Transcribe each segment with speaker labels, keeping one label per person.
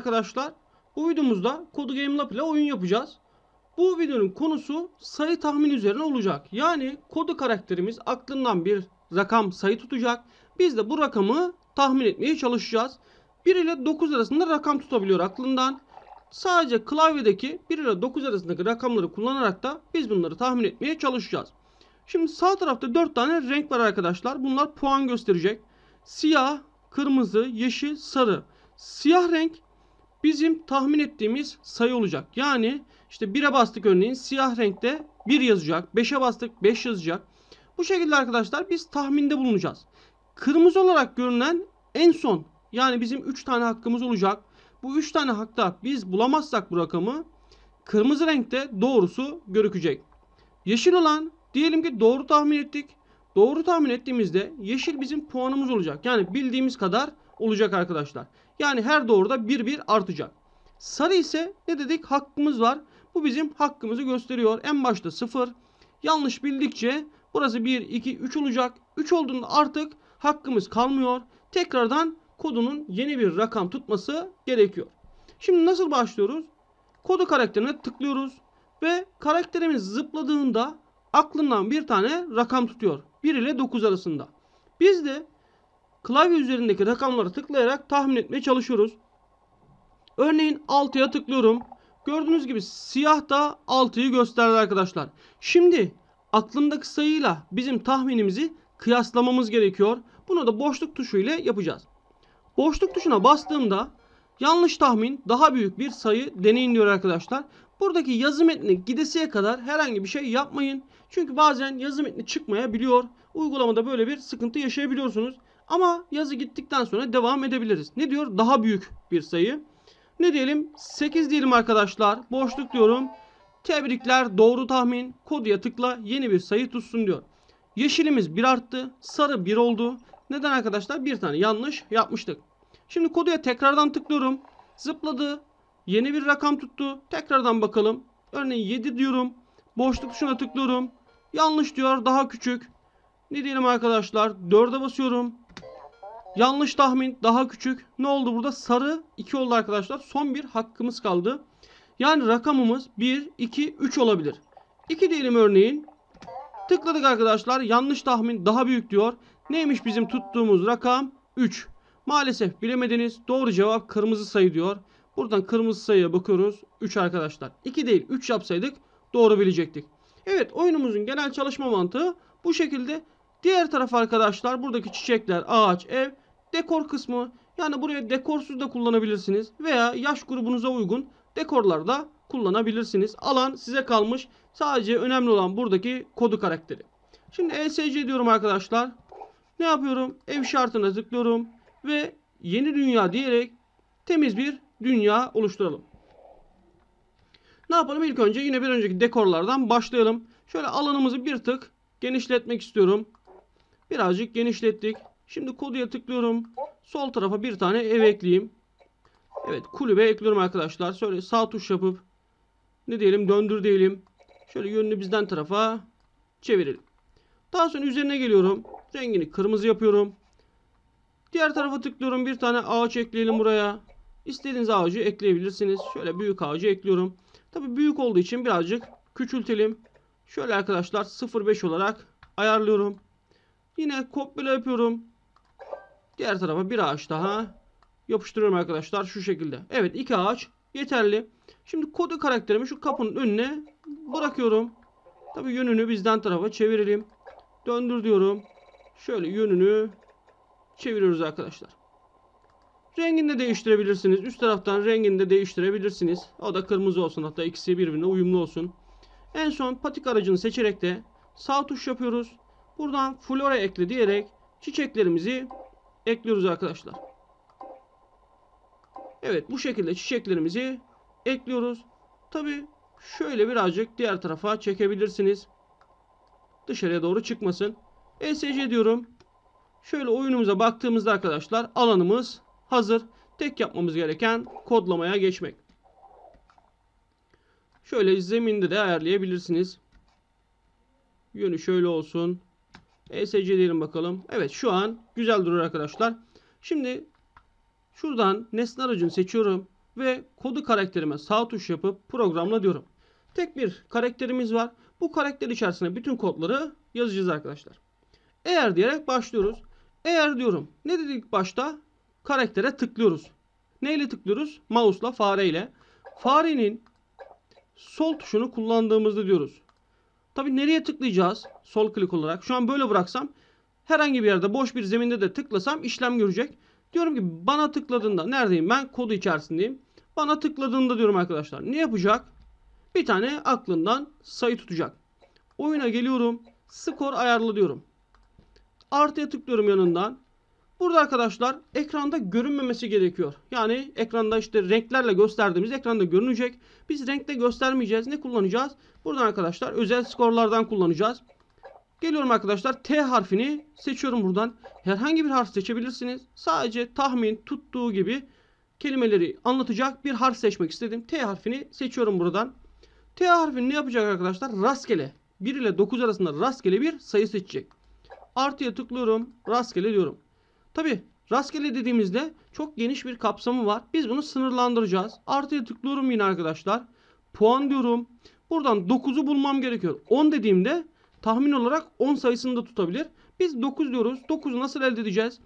Speaker 1: arkadaşlar. Bu videomuzda Kodu Game Lab ile oyun yapacağız. Bu videonun konusu sayı tahmin üzerine olacak. Yani kodu karakterimiz aklından bir rakam sayı tutacak. Biz de bu rakamı tahmin etmeye çalışacağız. 1 ile 9 arasında rakam tutabiliyor aklından. Sadece klavyedeki 1 ile 9 arasındaki rakamları kullanarak da biz bunları tahmin etmeye çalışacağız. Şimdi sağ tarafta 4 tane renk var arkadaşlar. Bunlar puan gösterecek. Siyah, kırmızı, yeşil, sarı. Siyah renk bizim tahmin ettiğimiz sayı olacak. Yani işte 1'e bastık örneğin siyah renkte 1 yazacak. 5'e bastık 5 yazacak. Bu şekilde arkadaşlar biz tahminde bulunacağız. Kırmızı olarak görünen en son yani bizim 3 tane hakkımız olacak. Bu 3 tane hakta biz bulamazsak bu rakamı kırmızı renkte doğrusu görükecek. Yeşil olan diyelim ki doğru tahmin ettik. Doğru tahmin ettiğimizde yeşil bizim puanımız olacak. Yani bildiğimiz kadar olacak arkadaşlar. Yani her doğruda bir bir artacak. Sarı ise ne dedik? Hakkımız var. Bu bizim hakkımızı gösteriyor. En başta 0. Yanlış bildikçe burası 1, 2, 3 olacak. 3 olduğunda artık hakkımız kalmıyor. Tekrardan kodunun yeni bir rakam tutması gerekiyor. Şimdi nasıl başlıyoruz? Kodu karakterine tıklıyoruz. Ve karakterimiz zıpladığında aklından bir tane rakam tutuyor. 1 ile 9 arasında. Biz de klavye üzerindeki rakamları tıklayarak tahmin etmeye çalışıyoruz. Örneğin 6'ya tıklıyorum. Gördüğünüz gibi siyah da 6'yı gösterdi arkadaşlar. Şimdi aklımdaki sayıyla bizim tahminimizi kıyaslamamız gerekiyor. Bunu da boşluk tuşu ile yapacağız. Boşluk tuşuna bastığımda yanlış tahmin daha büyük bir sayı deneyin diyor arkadaşlar. Buradaki yazı metni gidesiye kadar herhangi bir şey yapmayın. Çünkü bazen yazı metni çıkmayabiliyor. Uygulamada böyle bir sıkıntı yaşayabiliyorsunuz. Ama yazı gittikten sonra devam edebiliriz. Ne diyor? Daha büyük bir sayı. Ne diyelim? 8 diyelim arkadaşlar. Boşluk diyorum. Tebrikler doğru tahmin. Koduya tıkla yeni bir sayı tutsun diyor. Yeşilimiz 1 arttı. Sarı 1 oldu. Neden arkadaşlar? Bir tane yanlış yapmıştık. Şimdi koduya tekrardan tıklıyorum. Zıpladı. Yeni bir rakam tuttu. Tekrardan bakalım. Örneğin 7 diyorum. Boşluk tuşuna tıklıyorum. Yanlış diyor. Daha küçük. Ne diyelim arkadaşlar? 4'e basıyorum. Yanlış tahmin daha küçük. Ne oldu burada? Sarı 2 oldu arkadaşlar. Son bir hakkımız kaldı. Yani rakamımız 1, 2, 3 olabilir. 2 diyelim örneğin. Tıkladık arkadaşlar. Yanlış tahmin daha büyük diyor. Neymiş bizim tuttuğumuz rakam? 3. Maalesef bilemediniz. Doğru cevap kırmızı sayı diyor. Buradan kırmızı sayıya bakıyoruz. 3 arkadaşlar. 2 değil 3 yapsaydık doğru bilecektik. Evet oyunumuzun genel çalışma mantığı bu şekilde. Diğer taraf arkadaşlar buradaki çiçekler, ağaç, ev, dekor kısmı. Yani buraya dekorsuz da kullanabilirsiniz veya yaş grubunuza uygun dekorlar da kullanabilirsiniz. Alan size kalmış. Sadece önemli olan buradaki kodu karakteri. Şimdi ESC diyorum arkadaşlar. Ne yapıyorum? Ev şartına tıklıyorum ve yeni dünya diyerek temiz bir dünya oluşturalım. Ne yapalım? İlk önce yine bir önceki dekorlardan başlayalım. Şöyle alanımızı bir tık genişletmek istiyorum. Birazcık genişlettik. Şimdi koduya tıklıyorum. Sol tarafa bir tane ev ekleyeyim. Evet kulübe ekliyorum arkadaşlar. Şöyle sağ tuş yapıp ne diyelim döndür diyelim. Şöyle yönünü bizden tarafa çevirelim. Daha sonra üzerine geliyorum. Rengini kırmızı yapıyorum. Diğer tarafa tıklıyorum. Bir tane ağaç ekleyelim buraya. İstediğiniz ağacı ekleyebilirsiniz. Şöyle büyük ağacı ekliyorum. Tabi büyük olduğu için birazcık küçültelim. Şöyle arkadaşlar 0.5 olarak ayarlıyorum. Yine kopyala yapıyorum. Diğer tarafa bir ağaç daha yapıştırıyorum arkadaşlar şu şekilde. Evet iki ağaç yeterli. Şimdi kodu karakterimi şu kapının önüne bırakıyorum. Tabii yönünü bizden tarafa çevirelim. Döndür diyorum. Şöyle yönünü çeviriyoruz arkadaşlar. Rengini de değiştirebilirsiniz. Üst taraftan rengini de değiştirebilirsiniz. O da kırmızı olsun. Hatta ikisi birbirine uyumlu olsun. En son patik aracını seçerek de sağ tuş yapıyoruz. Buradan flora ekle diyerek çiçeklerimizi ekliyoruz arkadaşlar. Evet bu şekilde çiçeklerimizi ekliyoruz. Tabi şöyle birazcık diğer tarafa çekebilirsiniz. Dışarıya doğru çıkmasın. ESC diyorum. Şöyle oyunumuza baktığımızda arkadaşlar alanımız hazır. Tek yapmamız gereken kodlamaya geçmek. Şöyle zeminde de ayarlayabilirsiniz. Yönü şöyle olsun. ESC diyelim bakalım. Evet şu an güzel durur arkadaşlar. Şimdi şuradan nesne aracını seçiyorum ve kodu karakterime sağ tuş yapıp programla diyorum. Tek bir karakterimiz var. Bu karakter içerisine bütün kodları yazacağız arkadaşlar. Eğer diyerek başlıyoruz. Eğer diyorum. Ne dedik başta? Karaktere tıklıyoruz. Neyle tıklıyoruz? Mouse'la fareyle. Farenin sol tuşunu kullandığımızda diyoruz. Tabii nereye tıklayacağız? Sol klik olarak. Şu an böyle bıraksam herhangi bir yerde boş bir zeminde de tıklasam işlem görecek. Diyorum ki bana tıkladığında neredeyim ben? Kodu içerisindeyim. Bana tıkladığında diyorum arkadaşlar ne yapacak? Bir tane aklından sayı tutacak. Oyuna geliyorum. Skor ayarlı diyorum. Artıya tıklıyorum yanından. Burada arkadaşlar ekranda görünmemesi gerekiyor. Yani ekranda işte renklerle gösterdiğimiz ekranda görünecek. Biz renkte göstermeyeceğiz. Ne kullanacağız? Buradan arkadaşlar özel skorlardan kullanacağız. Geliyorum arkadaşlar T harfini seçiyorum buradan. Herhangi bir harf seçebilirsiniz. Sadece tahmin tuttuğu gibi kelimeleri anlatacak bir harf seçmek istedim. T harfini seçiyorum buradan. T harfini ne yapacak arkadaşlar? Rastgele. 1 ile 9 arasında rastgele bir sayı seçecek. Artıya tıklıyorum. Rastgele diyorum. Tabi rastgele dediğimizde çok geniş bir kapsamı var. Biz bunu sınırlandıracağız. Artıya tıklıyorum yine arkadaşlar. Puan diyorum. Buradan 9'u bulmam gerekiyor. 10 dediğimde tahmin olarak 10 sayısını da tutabilir. Biz 9 diyoruz. 9'u nasıl elde edeceğiz?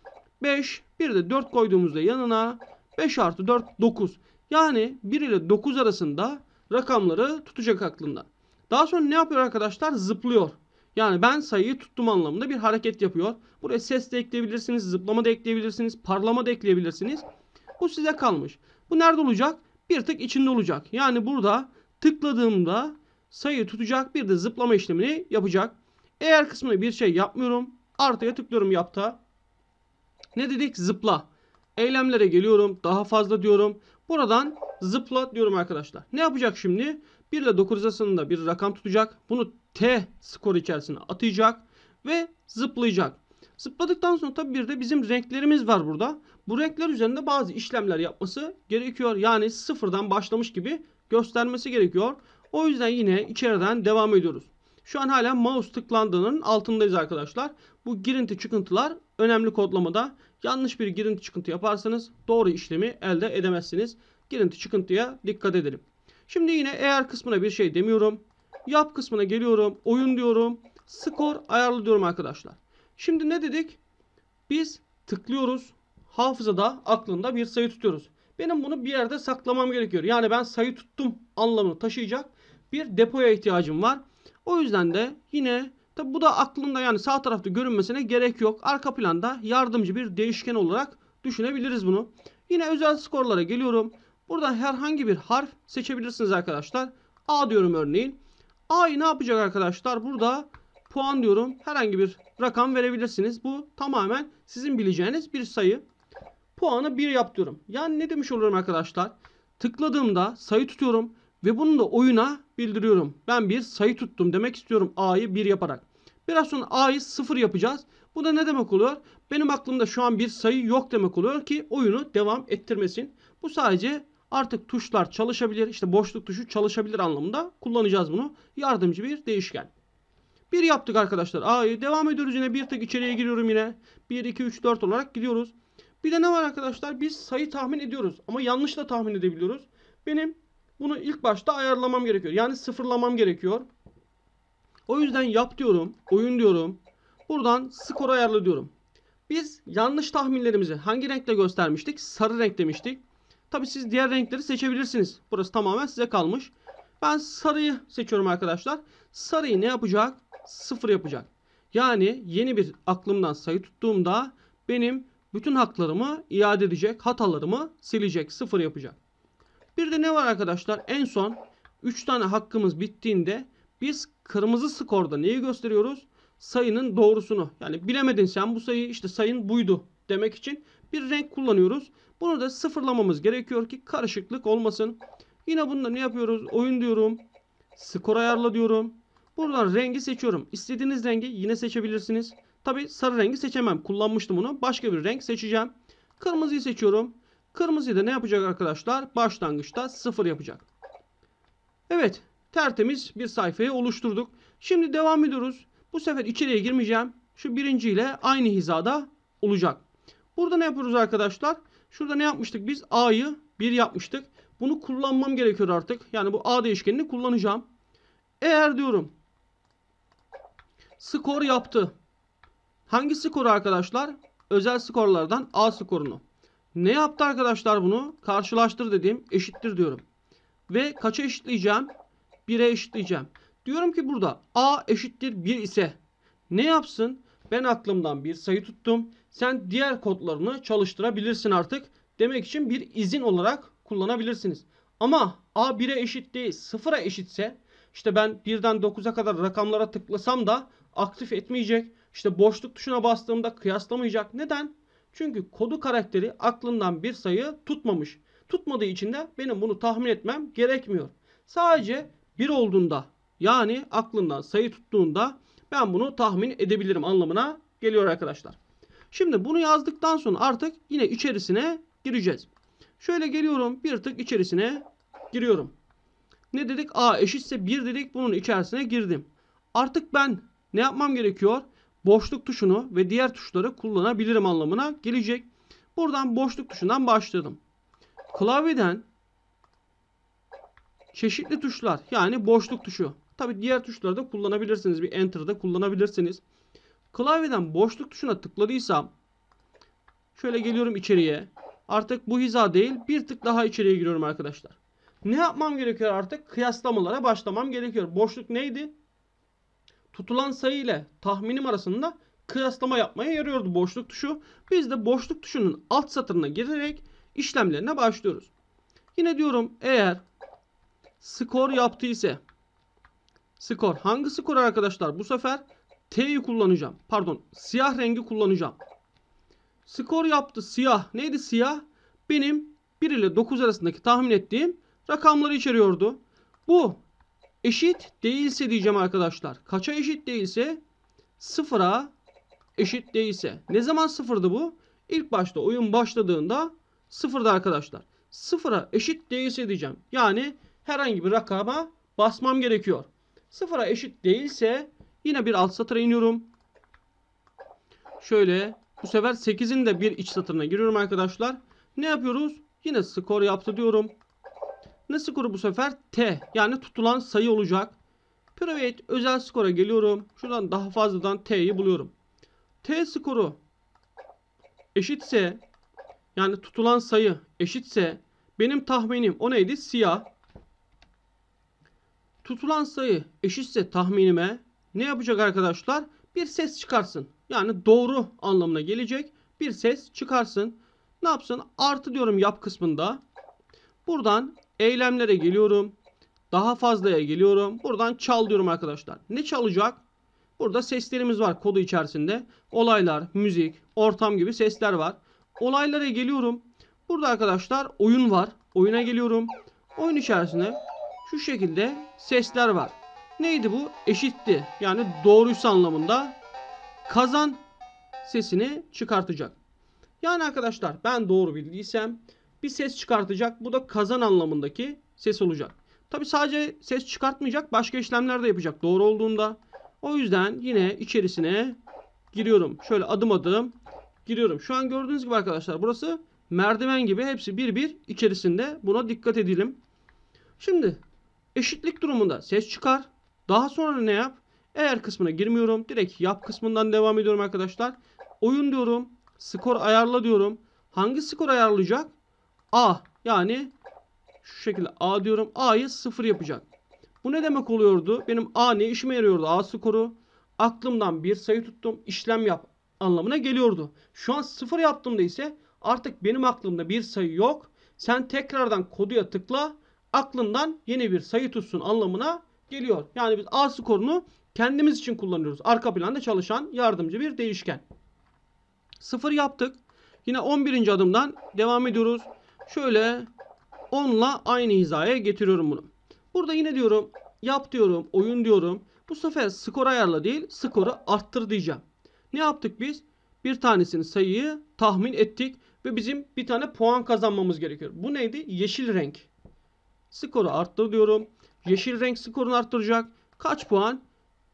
Speaker 1: 5, bir de 4 koyduğumuzda yanına 5 artı 4, 9. Yani 1 ile 9 arasında rakamları tutacak aklında. Daha sonra ne yapıyor arkadaşlar? Zıplıyor. Yani ben sayıyı tuttum anlamında bir hareket yapıyor. Buraya ses de ekleyebilirsiniz, zıplama da ekleyebilirsiniz, parlama da ekleyebilirsiniz. Bu size kalmış. Bu nerede olacak? Bir tık içinde olacak. Yani burada tıkladığımda sayı tutacak bir de zıplama işlemini yapacak. Eğer kısmına bir şey yapmıyorum. Artıya tıklıyorum yapta. Ne dedik? Zıpla. Eylemlere geliyorum. Daha fazla diyorum. Buradan zıpla diyorum arkadaşlar. Ne yapacak şimdi? 1 ile 9 arasında bir rakam tutacak. Bunu T skor içerisine atacak ve zıplayacak. Zıpladıktan sonra tabii bir de bizim renklerimiz var burada. Bu renkler üzerinde bazı işlemler yapması gerekiyor. Yani sıfırdan başlamış gibi göstermesi gerekiyor. O yüzden yine içeriden devam ediyoruz. Şu an hala mouse tıklandığının altındayız arkadaşlar. Bu girinti çıkıntılar önemli kodlamada. Yanlış bir girinti çıkıntı yaparsanız doğru işlemi elde edemezsiniz. Girinti çıkıntıya dikkat edelim. Şimdi yine eğer kısmına bir şey demiyorum. Yap kısmına geliyorum. Oyun diyorum. Skor ayarlı diyorum arkadaşlar. Şimdi ne dedik? Biz tıklıyoruz. Hafızada aklında bir sayı tutuyoruz. Benim bunu bir yerde saklamam gerekiyor. Yani ben sayı tuttum anlamını taşıyacak bir depoya ihtiyacım var. O yüzden de yine tabi bu da aklında yani sağ tarafta görünmesine gerek yok. Arka planda yardımcı bir değişken olarak düşünebiliriz bunu. Yine özel skorlara geliyorum. Buradan herhangi bir harf seçebilirsiniz arkadaşlar. A diyorum örneğin. A'yı ne yapacak arkadaşlar? Burada puan diyorum. Herhangi bir rakam verebilirsiniz. Bu tamamen sizin bileceğiniz bir sayı. Puanı 1 yap diyorum. Yani ne demiş olurum arkadaşlar? Tıkladığımda sayı tutuyorum ve bunu da oyuna bildiriyorum. Ben bir sayı tuttum demek istiyorum A'yı 1 yaparak. Biraz sonra A'yı 0 yapacağız. Bu da ne demek oluyor? Benim aklımda şu an bir sayı yok demek oluyor ki oyunu devam ettirmesin. Bu sadece Artık tuşlar çalışabilir. İşte boşluk tuşu çalışabilir anlamında kullanacağız bunu. Yardımcı bir değişken. Bir yaptık arkadaşlar. A'yı devam ediyoruz yine. Bir tık içeriye giriyorum yine. 1, 2, 3, 4 olarak gidiyoruz. Bir de ne var arkadaşlar? Biz sayı tahmin ediyoruz. Ama yanlış da tahmin edebiliyoruz. Benim bunu ilk başta ayarlamam gerekiyor. Yani sıfırlamam gerekiyor. O yüzden yap diyorum. Oyun diyorum. Buradan skor ayarlı diyorum. Biz yanlış tahminlerimizi hangi renkle göstermiştik? Sarı renk demiştik. Tabi siz diğer renkleri seçebilirsiniz. Burası tamamen size kalmış. Ben sarıyı seçiyorum arkadaşlar. Sarıyı ne yapacak? Sıfır yapacak. Yani yeni bir aklımdan sayı tuttuğumda benim bütün haklarımı iade edecek. Hatalarımı silecek. Sıfır yapacak. Bir de ne var arkadaşlar? En son 3 tane hakkımız bittiğinde biz kırmızı skorda neyi gösteriyoruz? Sayının doğrusunu. Yani bilemedin sen bu sayı işte sayın buydu demek için bir renk kullanıyoruz. Bunu da sıfırlamamız gerekiyor ki karışıklık olmasın. Yine bunda ne yapıyoruz? Oyun diyorum. Skor ayarla diyorum. Buradan rengi seçiyorum. İstediğiniz rengi yine seçebilirsiniz. Tabi sarı rengi seçemem. Kullanmıştım bunu. Başka bir renk seçeceğim. Kırmızıyı seçiyorum. Kırmızıyı da ne yapacak arkadaşlar? Başlangıçta sıfır yapacak. Evet. Tertemiz bir sayfayı oluşturduk. Şimdi devam ediyoruz. Bu sefer içeriye girmeyeceğim. Şu birinciyle aynı hizada olacak. Burada ne yapıyoruz arkadaşlar? Arkadaşlar. Şurada ne yapmıştık biz? A'yı 1 yapmıştık. Bunu kullanmam gerekiyor artık. Yani bu A değişkenini kullanacağım. Eğer diyorum skor yaptı. Hangi skoru arkadaşlar? Özel skorlardan A skorunu. Ne yaptı arkadaşlar bunu? Karşılaştır dediğim eşittir diyorum. Ve kaça eşitleyeceğim? 1'e eşitleyeceğim. Diyorum ki burada A eşittir 1 ise ne yapsın? Ben aklımdan bir sayı tuttum. Sen diğer kodlarını çalıştırabilirsin artık demek için bir izin olarak kullanabilirsiniz. Ama A 1'e eşit değil 0'a eşitse işte ben 1'den 9'a kadar rakamlara tıklasam da aktif etmeyecek. İşte boşluk tuşuna bastığımda kıyaslamayacak. Neden? Çünkü kodu karakteri aklından bir sayı tutmamış. Tutmadığı için de benim bunu tahmin etmem gerekmiyor. Sadece 1 olduğunda yani aklından sayı tuttuğunda ben bunu tahmin edebilirim anlamına geliyor arkadaşlar. Şimdi bunu yazdıktan sonra artık yine içerisine gireceğiz. Şöyle geliyorum bir tık içerisine giriyorum. Ne dedik? A eşitse 1 dedik bunun içerisine girdim. Artık ben ne yapmam gerekiyor? Boşluk tuşunu ve diğer tuşları kullanabilirim anlamına gelecek. Buradan boşluk tuşundan başladım. Klavyeden çeşitli tuşlar yani boşluk tuşu Tabi diğer tuşlarda kullanabilirsiniz. Bir Enter'da kullanabilirsiniz. Klavyeden boşluk tuşuna tıkladıysam şöyle geliyorum içeriye. Artık bu hiza değil bir tık daha içeriye giriyorum arkadaşlar. Ne yapmam gerekiyor artık? Kıyaslamalara başlamam gerekiyor. Boşluk neydi? Tutulan sayı ile tahminim arasında kıyaslama yapmaya yarıyordu boşluk tuşu. Biz de boşluk tuşunun alt satırına girerek işlemlerine başlıyoruz. Yine diyorum eğer skor yaptıysa skor. Hangi skor arkadaşlar? Bu sefer T'yi kullanacağım. Pardon siyah rengi kullanacağım. Skor yaptı siyah. Neydi siyah? Benim 1 ile 9 arasındaki tahmin ettiğim rakamları içeriyordu. Bu eşit değilse diyeceğim arkadaşlar. Kaça eşit değilse? Sıfıra eşit değilse. Ne zaman sıfırdı bu? İlk başta oyun başladığında sıfırdı arkadaşlar. Sıfıra eşit değilse diyeceğim. Yani herhangi bir rakama basmam gerekiyor. Sıfıra eşit değilse yine bir alt satıra iniyorum. Şöyle bu sefer 8'in de bir iç satırına giriyorum arkadaşlar. Ne yapıyoruz? Yine skor yaptı diyorum. Ne skoru bu sefer? T. Yani tutulan sayı olacak. Private özel skora geliyorum. Şuradan daha fazladan T'yi buluyorum. T skoru eşitse yani tutulan sayı eşitse benim tahminim o neydi? Siyah. Tutulan sayı eşitse tahminime ne yapacak arkadaşlar? Bir ses çıkarsın. Yani doğru anlamına gelecek bir ses çıkarsın. Ne yapsın? Artı diyorum yap kısmında. Buradan eylemlere geliyorum. Daha fazlaya geliyorum. Buradan çal diyorum arkadaşlar. Ne çalacak? Burada seslerimiz var kodu içerisinde. Olaylar, müzik, ortam gibi sesler var. Olaylara geliyorum. Burada arkadaşlar oyun var. Oyuna geliyorum. Oyun içerisinde şu şekilde sesler var. Neydi bu? Eşitti. Yani doğruysa anlamında kazan sesini çıkartacak. Yani arkadaşlar ben doğru bildiysem bir ses çıkartacak. Bu da kazan anlamındaki ses olacak. Tabi sadece ses çıkartmayacak başka işlemler de yapacak doğru olduğunda. O yüzden yine içerisine giriyorum. Şöyle adım adım giriyorum. Şu an gördüğünüz gibi arkadaşlar burası merdiven gibi hepsi bir bir içerisinde. Buna dikkat edelim. Şimdi Eşitlik durumunda ses çıkar. Daha sonra ne yap? Eğer kısmına girmiyorum. Direkt yap kısmından devam ediyorum arkadaşlar. Oyun diyorum. Skor ayarla diyorum. Hangi skor ayarlayacak? A. Yani şu şekilde A diyorum. A'yı sıfır yapacak. Bu ne demek oluyordu? Benim A ne işime yarıyordu? A skoru. Aklımdan bir sayı tuttum. işlem yap anlamına geliyordu. Şu an 0 yaptığımda ise artık benim aklımda bir sayı yok. Sen tekrardan koduya tıkla aklından yeni bir sayı tutsun anlamına geliyor. Yani biz A skorunu kendimiz için kullanıyoruz. Arka planda çalışan yardımcı bir değişken. Sıfır yaptık. Yine 11. adımdan devam ediyoruz. Şöyle 10 ile aynı hizaya getiriyorum bunu. Burada yine diyorum yap diyorum oyun diyorum. Bu sefer skor ayarla değil skoru arttır diyeceğim. Ne yaptık biz? Bir tanesini sayıyı tahmin ettik ve bizim bir tane puan kazanmamız gerekiyor. Bu neydi? Yeşil renk. Skoru arttır diyorum. Yeşil renk skorunu arttıracak. Kaç puan?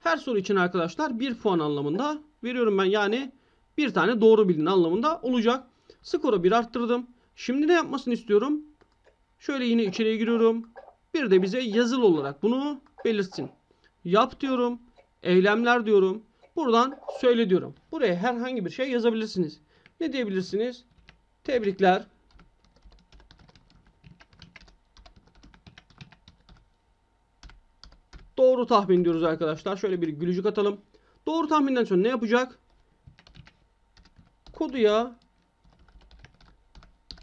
Speaker 1: Her soru için arkadaşlar 1 puan anlamında veriyorum ben. Yani bir tane doğru bildiğin anlamında olacak. Skoru 1 arttırdım. Şimdi ne yapmasını istiyorum? Şöyle yine içeriye giriyorum. Bir de bize yazılı olarak bunu belirtsin. Yap diyorum. Eylemler diyorum. Buradan söyle diyorum. Buraya herhangi bir şey yazabilirsiniz. Ne diyebilirsiniz? Tebrikler. Doğru tahmin diyoruz arkadaşlar. Şöyle bir gülücük atalım. Doğru tahminden sonra ne yapacak? Koduya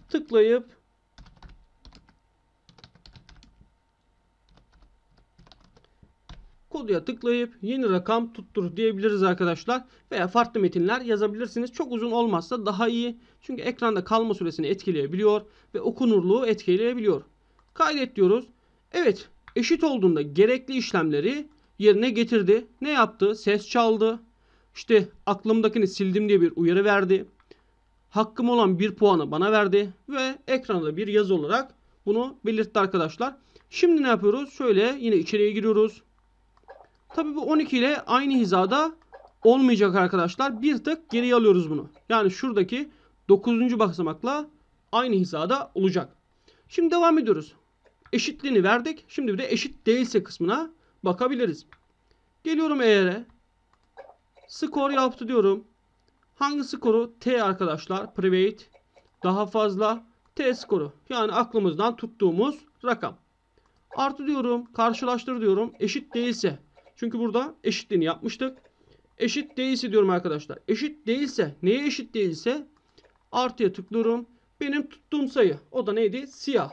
Speaker 1: tıklayıp koduya tıklayıp yeni rakam tuttur diyebiliriz arkadaşlar. Veya farklı metinler yazabilirsiniz. Çok uzun olmazsa daha iyi. Çünkü ekranda kalma süresini etkileyebiliyor ve okunurluğu etkileyebiliyor. Kaydet diyoruz. Evet eşit olduğunda gerekli işlemleri yerine getirdi. Ne yaptı? Ses çaldı. İşte aklımdakini sildim diye bir uyarı verdi. Hakkım olan bir puanı bana verdi ve ekranda bir yazı olarak bunu belirtti arkadaşlar. Şimdi ne yapıyoruz? Şöyle yine içeriye giriyoruz. Tabii bu 12 ile aynı hizada olmayacak arkadaşlar. Bir tık geriye alıyoruz bunu. Yani şuradaki 9. basamakla aynı hizada olacak. Şimdi devam ediyoruz. Eşitliğini verdik. Şimdi bir de eşit değilse kısmına bakabiliriz. Geliyorum eğer'e. Skor yaptı diyorum. Hangi skoru? T arkadaşlar. Private. Daha fazla. T skoru. Yani aklımızdan tuttuğumuz rakam. Artı diyorum. Karşılaştır diyorum. Eşit değilse. Çünkü burada eşitliğini yapmıştık. Eşit değilse diyorum arkadaşlar. Eşit değilse. Neye eşit değilse? Artıya tıklıyorum. Benim tuttuğum sayı. O da neydi? Siyah.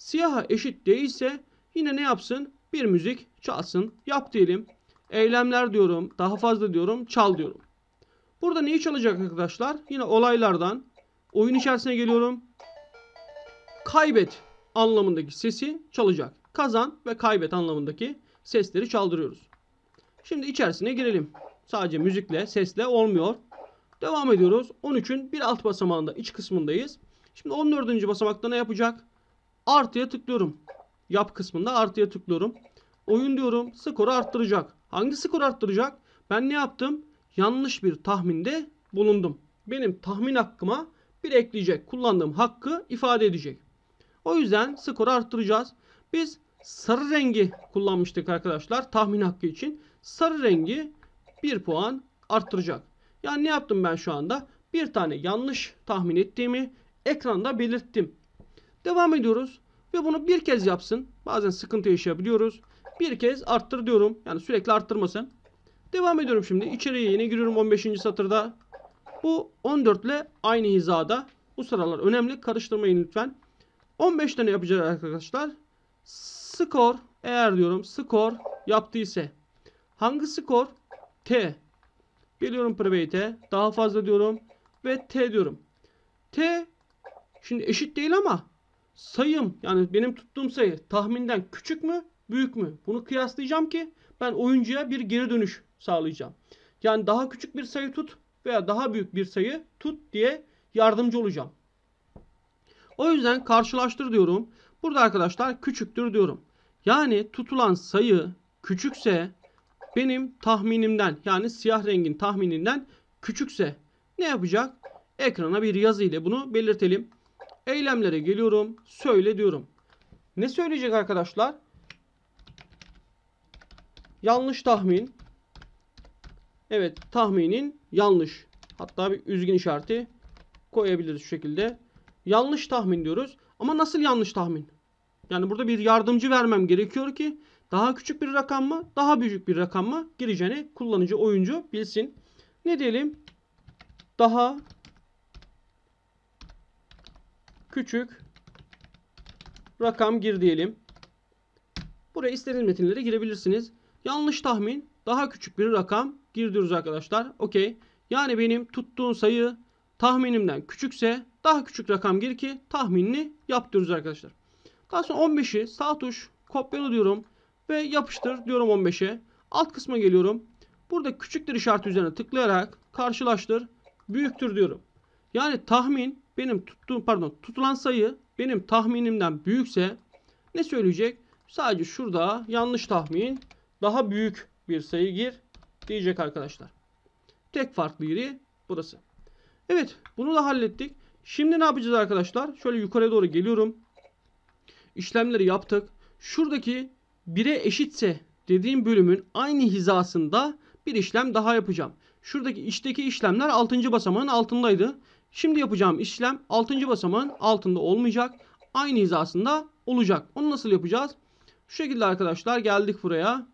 Speaker 1: Siyaha eşit değilse yine ne yapsın? Bir müzik çalsın. Yap diyelim. Eylemler diyorum. Daha fazla diyorum. Çal diyorum. Burada neyi çalacak arkadaşlar? Yine olaylardan oyun içerisine geliyorum. Kaybet anlamındaki sesi çalacak. Kazan ve kaybet anlamındaki sesleri çaldırıyoruz. Şimdi içerisine girelim. Sadece müzikle, sesle olmuyor. Devam ediyoruz. 13'ün bir alt basamağında iç kısmındayız. Şimdi 14. basamakta ne yapacak? Artıya tıklıyorum. Yap kısmında artıya tıklıyorum. Oyun diyorum skoru arttıracak. Hangi skoru arttıracak? Ben ne yaptım? Yanlış bir tahminde bulundum. Benim tahmin hakkıma bir ekleyecek. Kullandığım hakkı ifade edecek. O yüzden skoru arttıracağız. Biz sarı rengi kullanmıştık arkadaşlar tahmin hakkı için. Sarı rengi 1 puan arttıracak. Yani ne yaptım ben şu anda? Bir tane yanlış tahmin ettiğimi ekranda belirttim. Devam ediyoruz. Ve bunu bir kez yapsın. Bazen sıkıntı yaşayabiliyoruz. Bir kez arttır diyorum. Yani sürekli arttırmasın. Devam ediyorum şimdi. İçeriye yine giriyorum 15. satırda. Bu 14 ile aynı hizada. Bu sıralar önemli. Karıştırmayın lütfen. 15 tane yapacağız arkadaşlar. Skor eğer diyorum skor yaptıysa hangi skor? T. Geliyorum private'e. Daha fazla diyorum ve T diyorum. T şimdi eşit değil ama sayım yani benim tuttuğum sayı tahminden küçük mü büyük mü? Bunu kıyaslayacağım ki ben oyuncuya bir geri dönüş sağlayacağım. Yani daha küçük bir sayı tut veya daha büyük bir sayı tut diye yardımcı olacağım. O yüzden karşılaştır diyorum. Burada arkadaşlar küçüktür diyorum. Yani tutulan sayı küçükse benim tahminimden yani siyah rengin tahmininden küçükse ne yapacak? Ekrana bir yazı ile bunu belirtelim. Eylemlere geliyorum. Söyle diyorum. Ne söyleyecek arkadaşlar? Yanlış tahmin. Evet tahminin yanlış. Hatta bir üzgün işareti koyabiliriz şu şekilde. Yanlış tahmin diyoruz. Ama nasıl yanlış tahmin? Yani burada bir yardımcı vermem gerekiyor ki daha küçük bir rakam mı, daha büyük bir rakam mı gireceğini kullanıcı oyuncu bilsin. Ne diyelim? Daha küçük rakam gir diyelim. Buraya istediğiniz metinleri girebilirsiniz. Yanlış tahmin daha küçük bir rakam gir arkadaşlar. Okey. Yani benim tuttuğum sayı tahminimden küçükse daha küçük rakam gir ki tahminini yap arkadaşlar. Daha sonra 15'i sağ tuş kopyalı diyorum ve yapıştır diyorum 15'e. Alt kısma geliyorum. Burada küçüktür işareti üzerine tıklayarak karşılaştır büyüktür diyorum. Yani tahmin benim tuttuğum pardon tutulan sayı benim tahminimden büyükse ne söyleyecek? Sadece şurada yanlış tahmin daha büyük bir sayı gir diyecek arkadaşlar. Tek farklı yeri burası. Evet bunu da hallettik. Şimdi ne yapacağız arkadaşlar? Şöyle yukarıya doğru geliyorum. İşlemleri yaptık. Şuradaki 1'e eşitse dediğim bölümün aynı hizasında bir işlem daha yapacağım. Şuradaki içteki işlemler 6. basamağın altındaydı. Şimdi yapacağım işlem 6. basamağın altında olmayacak. Aynı hizasında olacak. Onu nasıl yapacağız? Şu şekilde arkadaşlar geldik buraya.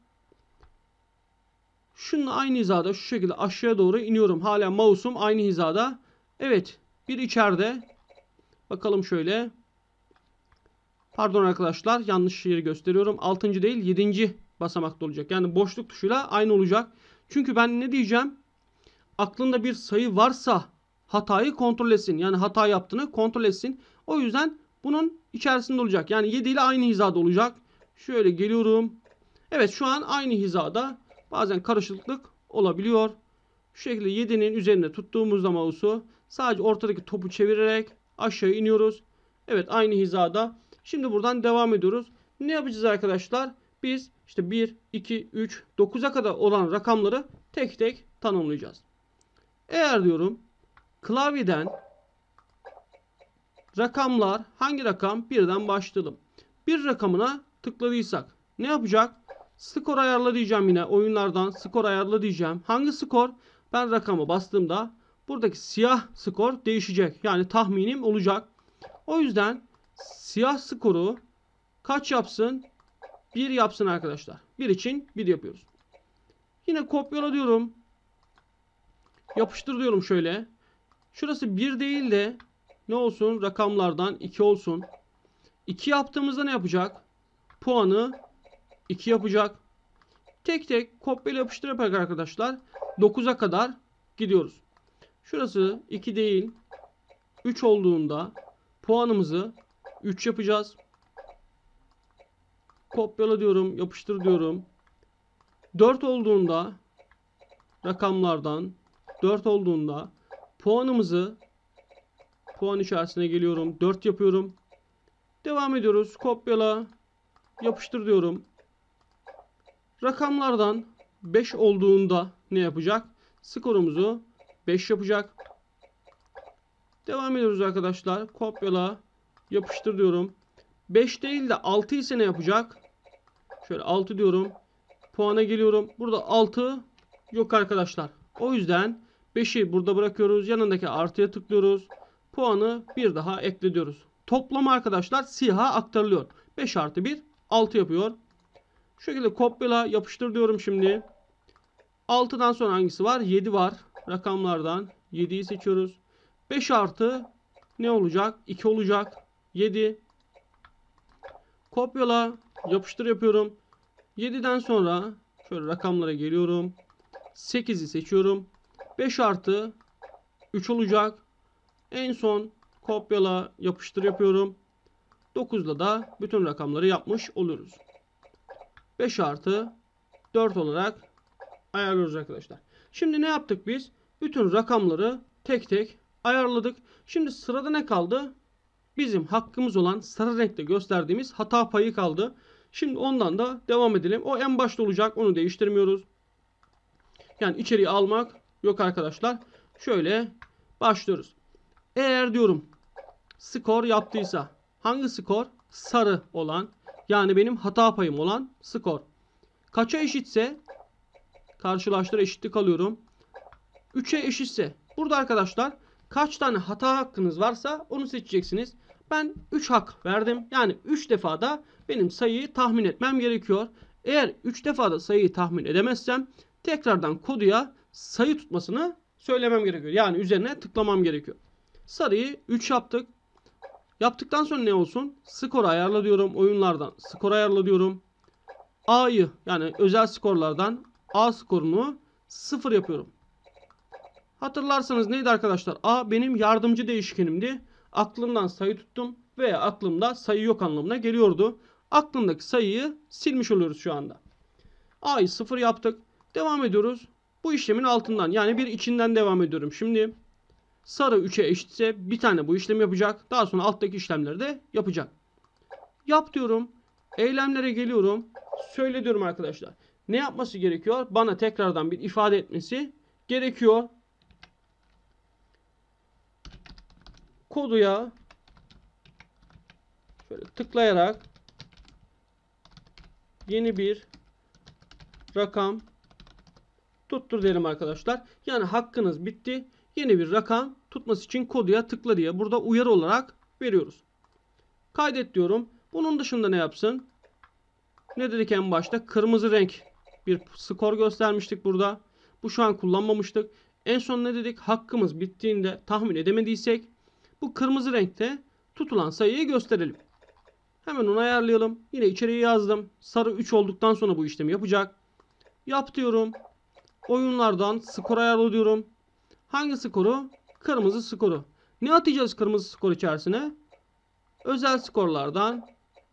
Speaker 1: Şunun aynı hizada şu şekilde aşağıya doğru iniyorum. Hala mouse'um aynı hizada. Evet. Bir içeride. Bakalım şöyle. Pardon arkadaşlar. Yanlış yeri gösteriyorum. 6. değil 7. basamakta olacak. Yani boşluk tuşuyla aynı olacak. Çünkü ben ne diyeceğim? Aklında bir sayı varsa hatayı kontrol etsin. Yani hata yaptığını kontrol etsin. O yüzden bunun içerisinde olacak. Yani 7 ile aynı hizada olacak. Şöyle geliyorum. Evet şu an aynı hizada bazen karışıklık olabiliyor. Şu şekilde 7'nin üzerine tuttuğumuzda mouse'u sadece ortadaki topu çevirerek aşağı iniyoruz. Evet aynı hizada. Şimdi buradan devam ediyoruz. Ne yapacağız arkadaşlar? Biz işte 1, 2, 3, 9'a kadar olan rakamları tek tek tanımlayacağız. Eğer diyorum klavyeden rakamlar hangi rakam birden başlayalım. Bir rakamına tıkladıysak ne yapacak? Skor ayarla diyeceğim yine oyunlardan skor ayarla diyeceğim. Hangi skor? Ben rakamı bastığımda buradaki siyah skor değişecek. Yani tahminim olacak. O yüzden siyah skoru kaç yapsın? bir yapsın arkadaşlar. bir için 1 yapıyoruz. Yine kopyala diyorum. Yapıştır diyorum şöyle. Şurası 1 değil de ne olsun rakamlardan 2 olsun. 2 yaptığımızda ne yapacak? Puanı 2 yapacak. Tek tek kopyala yapıştır yaparak arkadaşlar 9'a kadar gidiyoruz. Şurası 2 değil 3 olduğunda puanımızı 3 yapacağız. Kopyala diyorum, yapıştır diyorum. 4 olduğunda rakamlardan 4 olduğunda puanımızı puan içerisine geliyorum. 4 yapıyorum. Devam ediyoruz. Kopyala. Yapıştır diyorum. Rakamlardan 5 olduğunda ne yapacak? Skorumuzu 5 yapacak. Devam ediyoruz arkadaşlar. Kopyala. Yapıştır diyorum. 5 değil de 6 ise ne yapacak? Şöyle 6 diyorum. Puana geliyorum. Burada 6 yok arkadaşlar. O yüzden 5'i burada bırakıyoruz. Yanındaki artıya tıklıyoruz. Puanı bir daha ekle Toplam arkadaşlar SİHA aktarılıyor. 5 artı 1 6 yapıyor. Şu şekilde kopyala yapıştır diyorum şimdi. 6'dan sonra hangisi var? 7 var. Rakamlardan 7'yi seçiyoruz. 5 artı ne olacak? 2 olacak. 7. Kopyala yapıştır yapıyorum. 7'den sonra şöyle rakamlara geliyorum. 8'i seçiyorum. 5 artı 3 olacak. En son kopyala yapıştır yapıyorum. 9 9'da da bütün rakamları yapmış oluruz. 5 artı 4 olarak ayarlıyoruz arkadaşlar. Şimdi ne yaptık biz? Bütün rakamları tek tek ayarladık. Şimdi sırada ne kaldı? Bizim hakkımız olan sarı renkte gösterdiğimiz hata payı kaldı. Şimdi ondan da devam edelim. O en başta olacak. Onu değiştirmiyoruz. Yani içeriği almak Yok arkadaşlar. Şöyle başlıyoruz. Eğer diyorum skor yaptıysa hangi skor? Sarı olan yani benim hata payım olan skor. Kaça eşitse karşılaştır eşitlik alıyorum. 3'e eşitse burada arkadaşlar kaç tane hata hakkınız varsa onu seçeceksiniz. Ben 3 hak verdim. Yani 3 defada benim sayıyı tahmin etmem gerekiyor. Eğer 3 defada sayıyı tahmin edemezsem tekrardan koduya sayı tutmasını söylemem gerekiyor. Yani üzerine tıklamam gerekiyor. Sarıyı 3 yaptık. Yaptıktan sonra ne olsun? Skor ayarla diyorum oyunlardan. Skor ayarla diyorum. A'yı yani özel skorlardan A skorunu 0 yapıyorum. Hatırlarsanız neydi arkadaşlar? A benim yardımcı değişkenimdi. Aklımdan sayı tuttum veya aklımda sayı yok anlamına geliyordu. Aklındaki sayıyı silmiş oluyoruz şu anda. A'yı 0 yaptık. Devam ediyoruz. Bu işlemin altından yani bir içinden devam ediyorum. Şimdi sarı 3'e eşitse bir tane bu işlemi yapacak. Daha sonra alttaki işlemleri de yapacak. Yap diyorum. Eylemlere geliyorum. Söyle diyorum arkadaşlar. Ne yapması gerekiyor? Bana tekrardan bir ifade etmesi gerekiyor. Koduya şöyle tıklayarak yeni bir rakam tuttur diyelim arkadaşlar. Yani hakkınız bitti. Yeni bir rakam tutması için koduya tıkla diye burada uyarı olarak veriyoruz. Kaydet diyorum. Bunun dışında ne yapsın? Ne dedik en başta? Kırmızı renk bir skor göstermiştik burada. Bu şu an kullanmamıştık. En son ne dedik? Hakkımız bittiğinde tahmin edemediysek bu kırmızı renkte tutulan sayıyı gösterelim. Hemen onu ayarlayalım. Yine içeriye yazdım. Sarı 3 olduktan sonra bu işlemi yapacak. Yap diyorum oyunlardan skor ayarlıyorum. Hangi skoru? Kırmızı skoru. Ne atacağız kırmızı skor içerisine? Özel skorlardan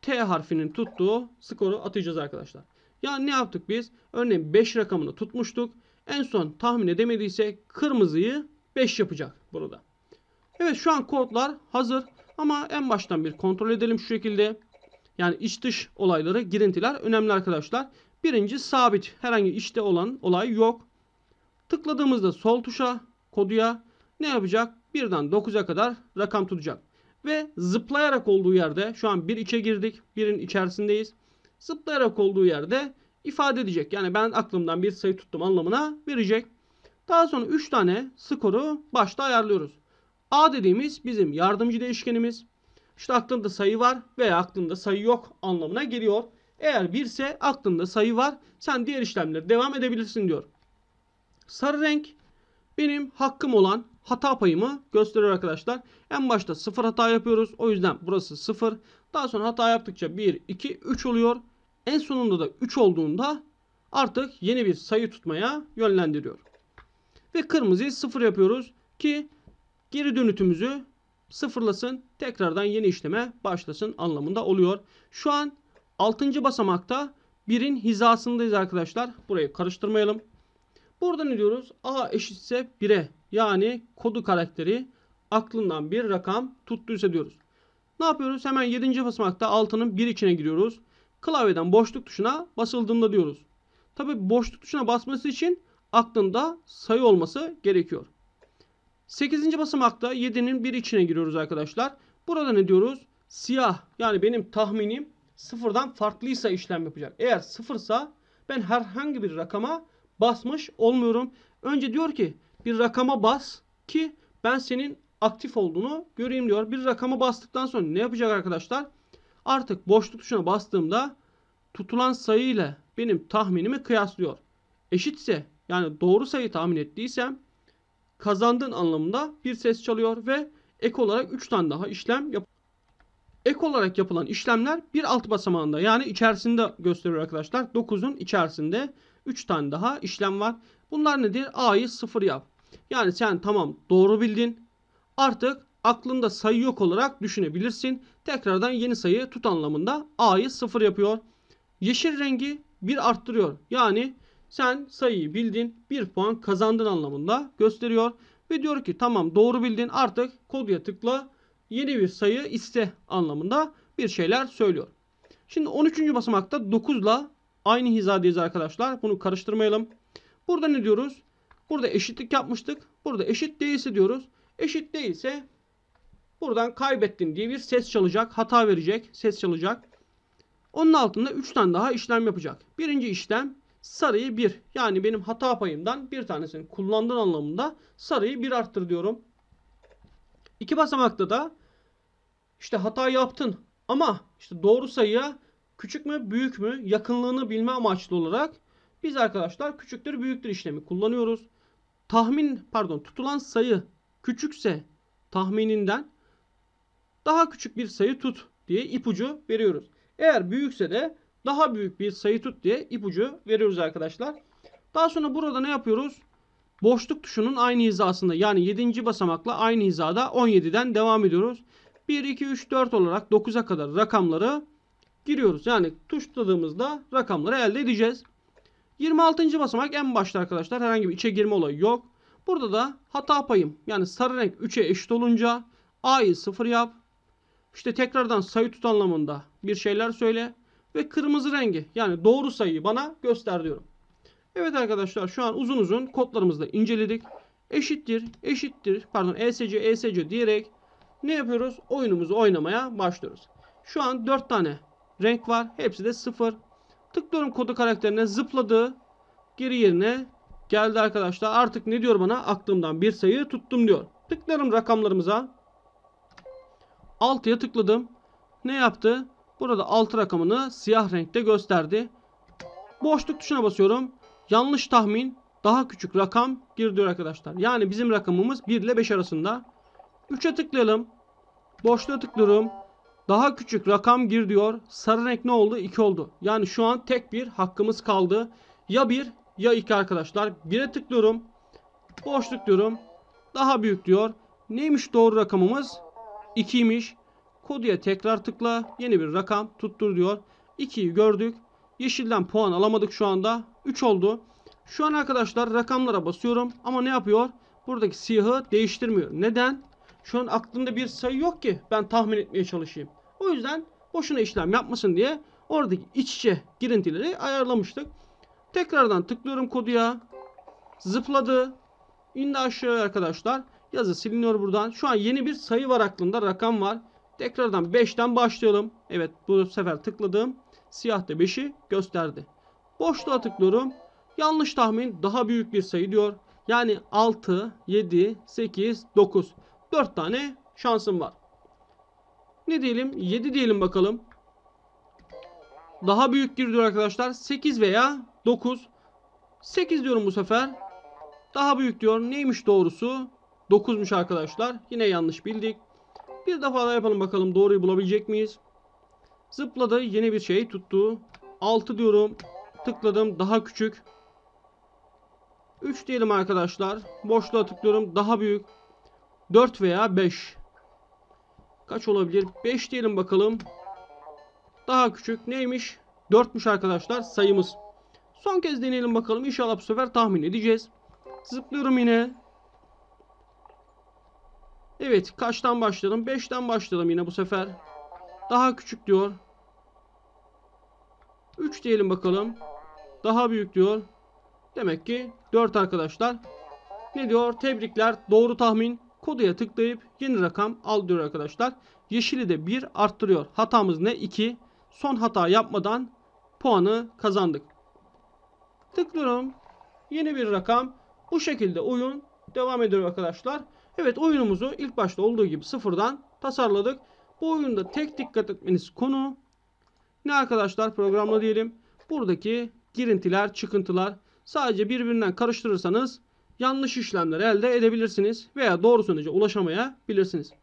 Speaker 1: T harfinin tuttuğu skoru atacağız arkadaşlar. Yani ne yaptık biz? Örneğin 5 rakamını tutmuştuk. En son tahmin edemediyse kırmızıyı 5 yapacak burada. Evet şu an kodlar hazır. Ama en baştan bir kontrol edelim şu şekilde. Yani iç dış olayları, girintiler önemli arkadaşlar. Birinci sabit herhangi işte olan olay yok. Tıkladığımızda sol tuşa koduya ne yapacak? birden 9'a kadar rakam tutacak. Ve zıplayarak olduğu yerde şu an bir içe girdik. birin içerisindeyiz. Zıplayarak olduğu yerde ifade edecek. Yani ben aklımdan bir sayı tuttum anlamına verecek. Daha sonra 3 tane skoru başta ayarlıyoruz. A dediğimiz bizim yardımcı değişkenimiz. İşte aklında sayı var veya aklında sayı yok anlamına geliyor. Eğer birse aklında sayı var. Sen diğer işlemlere devam edebilirsin diyor. Sarı renk benim hakkım olan hata payımı gösteriyor arkadaşlar. En başta 0 hata yapıyoruz. O yüzden burası 0. Daha sonra hata yaptıkça 1, 2, 3 oluyor. En sonunda da 3 olduğunda artık yeni bir sayı tutmaya yönlendiriyor. Ve kırmızıyı 0 yapıyoruz ki geri dönütümüzü sıfırlasın. Tekrardan yeni işleme başlasın anlamında oluyor. Şu an 6. basamakta birin hizasındayız arkadaşlar. Burayı karıştırmayalım. Burada ne diyoruz? A eşitse 1'e yani kodu karakteri aklından bir rakam tuttuysa diyoruz. Ne yapıyoruz? Hemen 7. basamakta 6'nın 1 içine giriyoruz. Klavyeden boşluk tuşuna basıldığında diyoruz. Tabi boşluk tuşuna basması için aklında sayı olması gerekiyor. 8. basamakta 7'nin 1 içine giriyoruz arkadaşlar. Burada ne diyoruz? Siyah yani benim tahminim sıfırdan farklıysa işlem yapacak. Eğer sıfırsa ben herhangi bir rakama basmış olmuyorum. Önce diyor ki bir rakama bas ki ben senin aktif olduğunu göreyim diyor. Bir rakama bastıktan sonra ne yapacak arkadaşlar? Artık boşluk tuşuna bastığımda tutulan sayı ile benim tahminimi kıyaslıyor. Eşitse yani doğru sayı tahmin ettiysem kazandığın anlamında bir ses çalıyor ve ek olarak 3 tane daha işlem yap ek olarak yapılan işlemler bir alt basamağında yani içerisinde gösteriyor arkadaşlar. 9'un içerisinde 3 tane daha işlem var. Bunlar nedir? A'yı 0 yap. Yani sen tamam doğru bildin. Artık aklında sayı yok olarak düşünebilirsin. Tekrardan yeni sayı tut anlamında A'yı 0 yapıyor. Yeşil rengi 1 arttırıyor. Yani sen sayıyı bildin 1 puan kazandın anlamında gösteriyor. Ve diyor ki tamam doğru bildin artık koduya tıkla yeni bir sayı iste anlamında bir şeyler söylüyor. Şimdi 13. basamakta 9 ile aynı hizadayız arkadaşlar. Bunu karıştırmayalım. Burada ne diyoruz? Burada eşitlik yapmıştık. Burada eşit değilse diyoruz. Eşit değilse buradan kaybettin diye bir ses çalacak. Hata verecek. Ses çalacak. Onun altında 3 tane daha işlem yapacak. Birinci işlem sarıyı 1. Yani benim hata payımdan bir tanesini kullandığın anlamında sarıyı 1 arttır diyorum. İki basamakta da işte hata yaptın ama işte doğru sayıya küçük mü büyük mü yakınlığını bilme amaçlı olarak biz arkadaşlar küçüktür büyüktür işlemi kullanıyoruz. Tahmin pardon tutulan sayı küçükse tahmininden daha küçük bir sayı tut diye ipucu veriyoruz. Eğer büyükse de daha büyük bir sayı tut diye ipucu veriyoruz arkadaşlar. Daha sonra burada ne yapıyoruz? Boşluk tuşunun aynı hizasında yani 7. basamakla aynı hizada 17'den devam ediyoruz. 1, 2, 3, 4 olarak 9'a kadar rakamları giriyoruz. Yani tuşladığımızda rakamları elde edeceğiz. 26. basamak en başta arkadaşlar. Herhangi bir içe girme olayı yok. Burada da hata payım. Yani sarı renk 3'e eşit olunca A'yı 0 yap. İşte tekrardan sayı tut anlamında bir şeyler söyle. Ve kırmızı rengi yani doğru sayıyı bana göster diyorum. Evet arkadaşlar şu an uzun uzun kodlarımızı da inceledik. Eşittir, eşittir, pardon ESC, ESC diyerek ne yapıyoruz? Oyunumuzu oynamaya başlıyoruz. Şu an 4 tane renk var. Hepsi de 0. Tıklıyorum kodu karakterine zıpladı. Geri yerine geldi arkadaşlar. Artık ne diyor bana? Aklımdan bir sayı tuttum diyor. Tıklarım rakamlarımıza. 6'ya tıkladım. Ne yaptı? Burada 6 rakamını siyah renkte gösterdi. Boşluk tuşuna basıyorum. Yanlış tahmin daha küçük rakam gir diyor arkadaşlar. Yani bizim rakamımız 1 ile 5 arasında. 3'e tıklayalım. Boşluğa tıklıyorum. Daha küçük rakam gir diyor. Sarı renk ne oldu? 2 oldu. Yani şu an tek bir hakkımız kaldı. Ya 1 ya 2 arkadaşlar. 1'e tıklıyorum. Boşluk diyorum. Daha büyük diyor. Neymiş doğru rakamımız? 2'ymiş. Kodya tekrar tıkla. Yeni bir rakam tuttur diyor. 2'yi gördük. Yeşilden puan alamadık şu anda. 3 oldu. Şu an arkadaşlar rakamlara basıyorum. Ama ne yapıyor? Buradaki siyahı değiştirmiyor. Neden? Şu an aklımda bir sayı yok ki ben tahmin etmeye çalışayım. O yüzden boşuna işlem yapmasın diye oradaki iç içe girintileri ayarlamıştık. Tekrardan tıklıyorum koduya. Zıpladı. İndi aşağıya arkadaşlar. Yazı siliniyor buradan. Şu an yeni bir sayı var aklımda. Rakam var. Tekrardan 5'ten başlayalım. Evet bu sefer tıkladım. Siyah da 5'i gösterdi. Boşluğa tıklıyorum. Yanlış tahmin daha büyük bir sayı diyor. Yani 6, 7, 8, 9. 4 tane şansım var. Ne diyelim? 7 diyelim bakalım. Daha büyük girdiyor arkadaşlar. 8 veya 9. 8 diyorum bu sefer. Daha büyük diyor. Neymiş doğrusu? 9'muş arkadaşlar. Yine yanlış bildik. Bir defa daha yapalım bakalım doğruyu bulabilecek miyiz? Zıpladı. Yeni bir şey tuttu. 6 diyorum. Tıkladım. Daha küçük. 3 diyelim arkadaşlar. Boşluğa tıklıyorum. Daha büyük. 4 veya 5. Kaç olabilir? 5 diyelim bakalım. Daha küçük neymiş? 4'müş arkadaşlar sayımız. Son kez deneyelim bakalım. İnşallah bu sefer tahmin edeceğiz. Zıplıyorum yine. Evet kaçtan başladım 5'ten başladım yine bu sefer. Daha küçük diyor. 3 diyelim bakalım. Daha büyük diyor. Demek ki 4 arkadaşlar. Ne diyor? Tebrikler. Doğru tahmin. Koduya tıklayıp yeni rakam al diyor arkadaşlar. Yeşili de 1 arttırıyor. Hatamız ne? 2. Son hata yapmadan puanı kazandık. Tıklıyorum. Yeni bir rakam. Bu şekilde oyun devam ediyor arkadaşlar. Evet oyunumuzu ilk başta olduğu gibi sıfırdan tasarladık. Bu oyunda tek dikkat etmeniz konu ne arkadaşlar programla diyelim. Buradaki girintiler, çıkıntılar sadece birbirinden karıştırırsanız yanlış işlemler elde edebilirsiniz veya doğru sonuca ulaşamayabilirsiniz.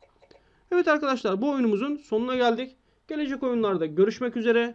Speaker 1: Evet arkadaşlar bu oyunumuzun sonuna geldik. Gelecek oyunlarda görüşmek üzere.